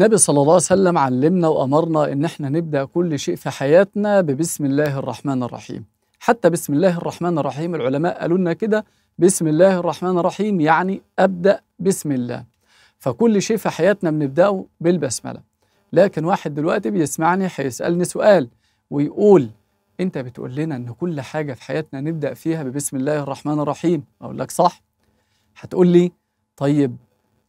النبي صلى الله عليه وسلم علمنا وأمرنا إن إحنا نبدأ كل شيء في حياتنا ببسم الله الرحمن الرحيم حتى بسم الله الرحمن الرحيم العلماء قالوا لنا كده بسم الله الرحمن الرحيم يعني أبدأ بسم الله فكل شيء في حياتنا بنبدأه بالبسملة لكن واحد دلوقتي بيسمعني هيسألني سؤال ويقول أنت بتقول لنا إن كل حاجة في حياتنا نبدأ فيها ببسم الله الرحمن الرحيم أقول لك صح هتقول لي طيب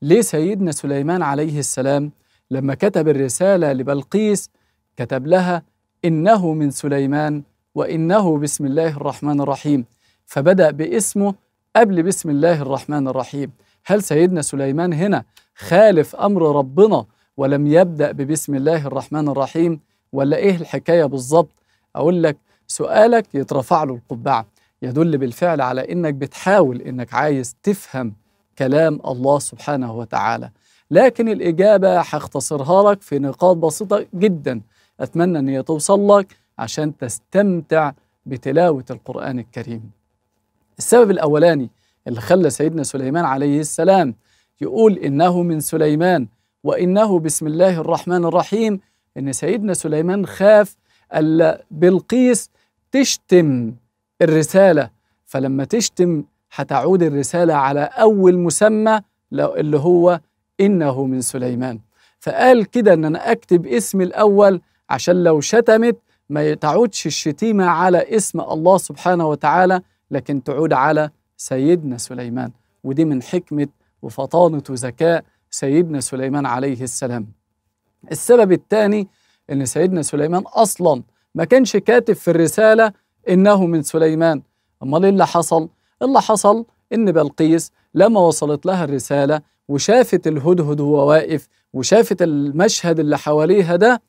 ليه سيدنا سليمان عليه السلام لما كتب الرسالة لبلقيس كتب لها إنه من سليمان وإنه بسم الله الرحمن الرحيم فبدأ باسمه قبل بسم الله الرحمن الرحيم هل سيدنا سليمان هنا خالف أمر ربنا ولم يبدأ ببسم الله الرحمن الرحيم ولا إيه الحكاية بالظبط أقول لك سؤالك يترفع له القبعة يدل بالفعل على إنك بتحاول إنك عايز تفهم كلام الله سبحانه وتعالى لكن الإجابة هختصرها لك في نقاط بسيطة جدا أتمنى أن هي توصل لك عشان تستمتع بتلاوة القرآن الكريم السبب الأولاني اللي خلى سيدنا سليمان عليه السلام يقول إنه من سليمان وإنه بسم الله الرحمن الرحيم إن سيدنا سليمان خاف ألا بلقيس تشتم الرسالة فلما تشتم هتعود الرسالة على أول مسمى اللي هو إنه من سليمان فقال كده إن أنا أكتب اسمي الأول عشان لو شتمت ما تعودش الشتيمة على اسم الله سبحانه وتعالى لكن تعود على سيدنا سليمان ودي من حكمة وفطانة وذكاء سيدنا سليمان عليه السلام السبب الثاني ان سيدنا سليمان اصلا ما كانش كاتب في الرساله انه من سليمان امال ايه اللي حصل إيه اللي حصل إن بلقيس لما وصلت لها الرسالة وشافت الهدهد وهو واقف وشافت المشهد اللي حواليها ده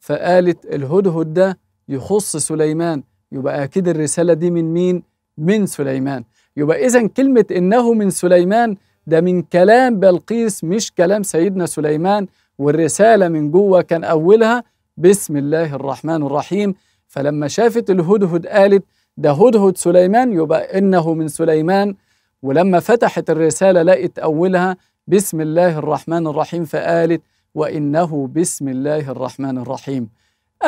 فقالت الهدهد ده يخص سليمان يبقى أكيد الرسالة دي من مين؟ من سليمان يبقى إذا كلمة إنه من سليمان ده من كلام بلقيس مش كلام سيدنا سليمان والرسالة من جوه كان أولها بسم الله الرحمن الرحيم فلما شافت الهدهد قالت ده هدهد سليمان يبقى إنه من سليمان ولما فتحت الرسالة لقت أولها بسم الله الرحمن الرحيم فقالت وإنه بسم الله الرحمن الرحيم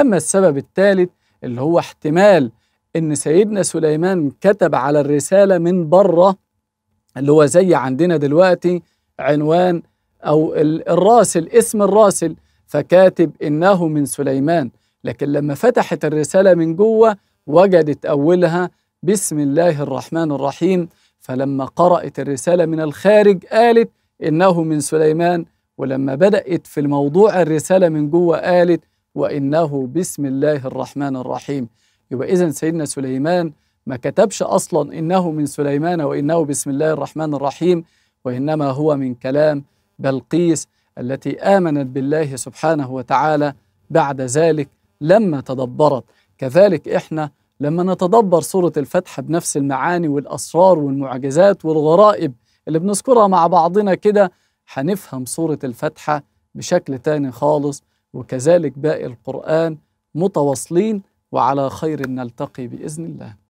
أما السبب الثالث اللي هو احتمال إن سيدنا سليمان كتب على الرسالة من بره اللي هو زي عندنا دلوقتي عنوان أو الراسل اسم الراسل فكاتب إنه من سليمان لكن لما فتحت الرسالة من جوه وجدت أولها بسم الله الرحمن الرحيم فلما قرأت الرسالة من الخارج قالت إنه من سليمان ولما بدأت في الموضوع الرسالة من جوه قالت وإنه بسم الله الرحمن الرحيم يبقى إذا سيدنا سليمان ما كتبش أصلا إنه من سليمان وإنه بسم الله الرحمن الرحيم وإنما هو من كلام بلقيس التي آمنت بالله سبحانه وتعالى بعد ذلك لما تدبرت كذلك إحنا لما نتدبر سورة الفتح بنفس المعاني والأسرار والمعجزات والغرائب اللي بنذكرها مع بعضنا كده هنفهم سورة الفتحة بشكل تاني خالص وكذلك باقي القرآن متواصلين وعلى خير نلتقي بإذن الله